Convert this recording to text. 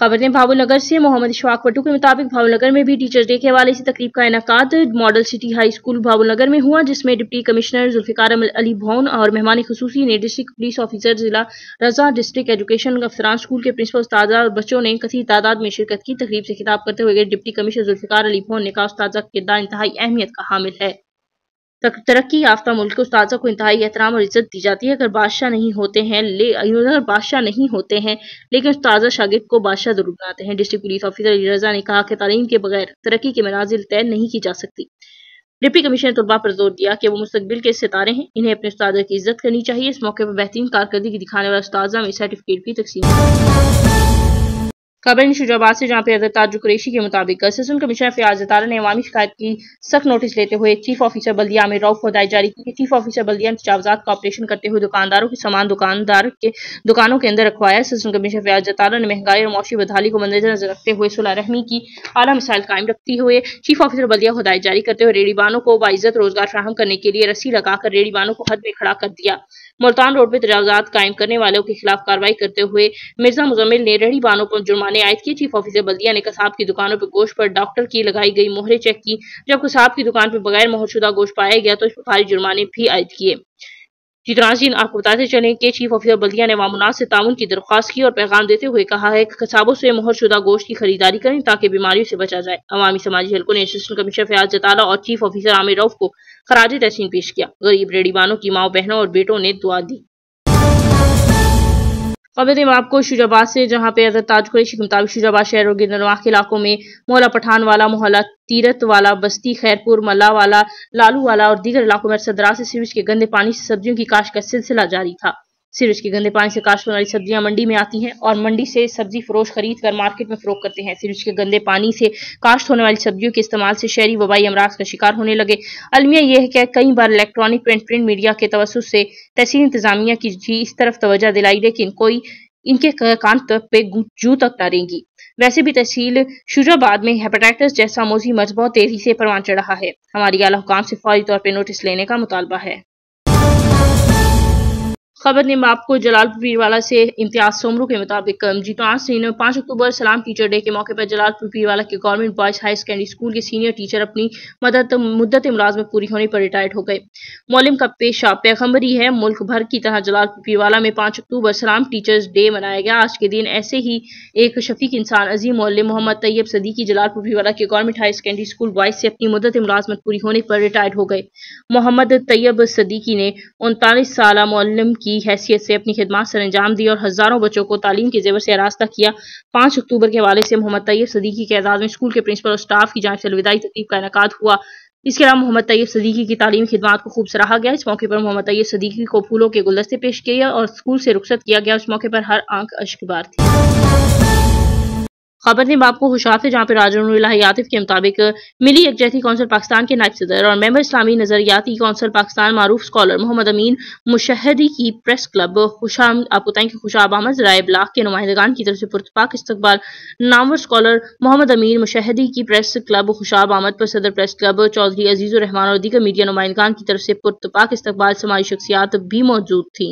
खबरें भावनगर से मोहम्मद इशवाक पटू के मुताबिक भावनगर में भी टीचर्स डे के हवाले से तकरीब का इनका model city high school Bhavnagar में हुआ जिसमें डिप्टी कमिश्नर जुल्फिकार अली भवन और मेहमान खसूसी ने डिस्ट्रिक्ट पुलिस ऑफिसर जिला रजा डिस्ट्रिक्ट एजुकेशन अफसरान स्कूल के प्रिंसिपल उस्तादा और बच्चों ने कथी तादाद में शिरकत की तकरीब से खिताब करते हुए डिप्टी कमिश्नर जुल्फिकार अली भवन ने कहा उस्तादा किरदार इंतहाई अहमियत का हामिल है तरक्की याफ्ता मुल्क के को इंतहाई एहतराम और इज्जत दी जाती है अगर बादशाह नहीं होते हैं ले अगर बादशाह नहीं होते हैं लेकिन उस्तादा शागिद को बादशाह जरूर बनाते हैं डिस्ट्रिक्ट पुलिस ऑफिसर रजा ने कहा कि तालीम के बगैर तरक्की के मनाजिल तय नहीं की जा सकती डिप्टी कमिश्नर तलबा पर जोर दिया कि वो मुस्तबिल के सितारे हैं इन्हें अपने उस्तादा की इज्जत करनी चाहिए इस मौके पर बेहतरीन कारकर्दगी दिखाने वाले उस्ताजा में सर्टिफिकेट भी तकसीम खबर शुजाबाद से जहाँ पे हजरत ताजुक के मुताबिक असिस्टेंट कमिश्नर फयाज तारा ने अवामी शिकायत की सख्त नोटिस लेते हुए चीफ ऑफिसर बल्दिया आमिर राउ को हदायत जारी की चीफ ऑफिसर बल्दिया ने तजावजात का ऑपरेशन करते हुए दुकानदारों के सामान दुकानदार के दुकानों के अंदर रखवाया असिस्टेंट कमिश्नर फयाज तारा ने महंगाई और मौसी बदहाली को नजर रखते हुए सुलह रहमी की आला मिसाइल कायम रखते हुए चीफ ऑफिसर बल्दिया को हदायत जारी करते हुए रेडीबानों को बाइजत रोजगार फ्राहम करने के लिए रस्सी लगाकर रेडीबानों को हद में खड़ा कर दिया मुल्तान रोड पर तजावजात कायम करने वालों के खिलाफ कार्रवाई करते हुए मिर्जा मुजमिल ने रेडीबानों पर जुर्माने ने आयद की चीफ ऑफिसर बल्दिया ने कसाब की दुकानों पर गोश्त पर डॉक्टर की लगाई गई मोहरें चेक की जब कसाब की दुकान पर बगैर मोहरशुदा गोश्त पाया गया तो इस भारी जुर्माने भी आयद किए जितनाजी जी तो आपको बताते चले कि चीफ ऑफिसर बल्दिया ने मामूनात से ताउन की दरख्वास्त की और पैगाम देते हुए कहा है कि कसाबों से मोहरशुदा गोश्त की खरीदारी करें ताकि बीमारियों से बचा जाए अवामी समाजी हल्कों ने असिस्टेंट कमिश्नर फयाज जताला और चीफ ऑफिसर आमिर रऊफ को खराज तहसीन पेश किया गरीब रेडीबानों की माओ बहनों और बेटों ने दुआ दी खबर आपको शुजाबाद से जहां पे हजरत ताज कुरेशी के मुताबिक शुजाबाद शहर और गिंदरवाह के इलाकों में मोहला पठान वाला मोहला तीरत वाला बस्ती खैरपुर मल्ला वाला लालू वाला और दीगर इलाकों में सदरा से सीवेज के गंदे पानी से सब्जियों की काश का सिलसिला जारी था सीवरेज के गंदे पानी से काश्त वाली सब्जियां मंडी में आती हैं और मंडी से सब्जी फरोश खरीद कर मार्केट में फरोख करते हैं सीवरेज के गंदे पानी से काश्त होने वाली सब्जियों के इस्तेमाल से शहरी वबाई अमराज का शिकार होने लगे अलमिया यह है कि कई बार इलेक्ट्रॉनिक प्रिंट प्रिंट मीडिया के तवस से तहसील इंतजामिया की जी इस तरफ तोजह दिलाई लेकिन कोई इनके कान तक पे जू तक न वैसे भी तहसील शुजाबाद में हेपेटाइटिस जैसा मोजी मर्ज बहुत तेजी से परवान चढ़ रहा है हमारी आला हुकाम से फौरी तौर पर नोटिस लेने का मुतालबा है खबर ने को जलालपुर वाला से इम्तियाज सोमरू के मुताबिक जीतान सिंह ने पांच अक्टूबर सलाम टीचर डे के मौके पर जलालपुर वाला के government boys high secondary school के सीनियर टीचर अपनी मदद मुद्दत मुलाजमत पूरी होने पर रिटायर्ड हो गए मौलम का पेशा पैगम्बरी है मुल्क भर की तरह जलालपुर वाला में पांच अक्टूबर सलाम टीचर्स डे मनाया गया आज के दिन ऐसे ही एक शफीक इंसान अजीम मौलम मोहम्मद तैयब सदीकी जलालपुर वाला के government high secondary school boys से अपनी मुद्दत मुलाजमत पूरी होने पर रिटायर्ड हो गए मोहम्मद तैयब सदीकी ने उनतालीस साल मौलम की की हैसियत से अपनी खिदमत सर अंजाम दी और हज़ारों बच्चों को तालीम के जेवर से आरास्ता किया पाँच अक्टूबर के हवाले से मोहम्मद तैयब सदीकी के एजाज़ में स्कूल के प्रिंसिपल और स्टाफ की जांच से अलविदाई तकलीफ का इनका हुआ इसके अलावा मोहम्मद तैयब सदीकी की तालीम खिदमत को खूब सराहा गया इस मौके पर मोहम्मद तैयब सदीकी को फूलों के गुलदस्ते पेश किया और स्कूल से रुखसत किया गया इस मौके पर हर आंख अशकबार थी खबर ने बाप को हुशार से जहाँ पे राजनला के मुताबिक मिली यकजहती कौंसिल पाकिस्तान के नायब सदर और मेम्बर इस्लामी नजरियाती कौंसिल पाकिस्तान मारूफ स्कॉलर मोहम्मद अमीन मुशहदी की प्रेस क्लब खुशाम आपको बताएं कि खुशाब अहमद राय ब्लाक के नुमाइंदगान की तरफ से पुरतपाक इस्तबाल नामवर स्कॉलर मोहम्मद अमीन मुशहदी की प्रेस क्लब खुशाब अहमद पर सदर प्रेस क्लब चौधरी अजीज़ुररहमान रहमान और दीगर मीडिया नुमाइंदगान की तरफ से पुरतपाक इस्तबाल समाजी शख्सियात भी मौजूद थी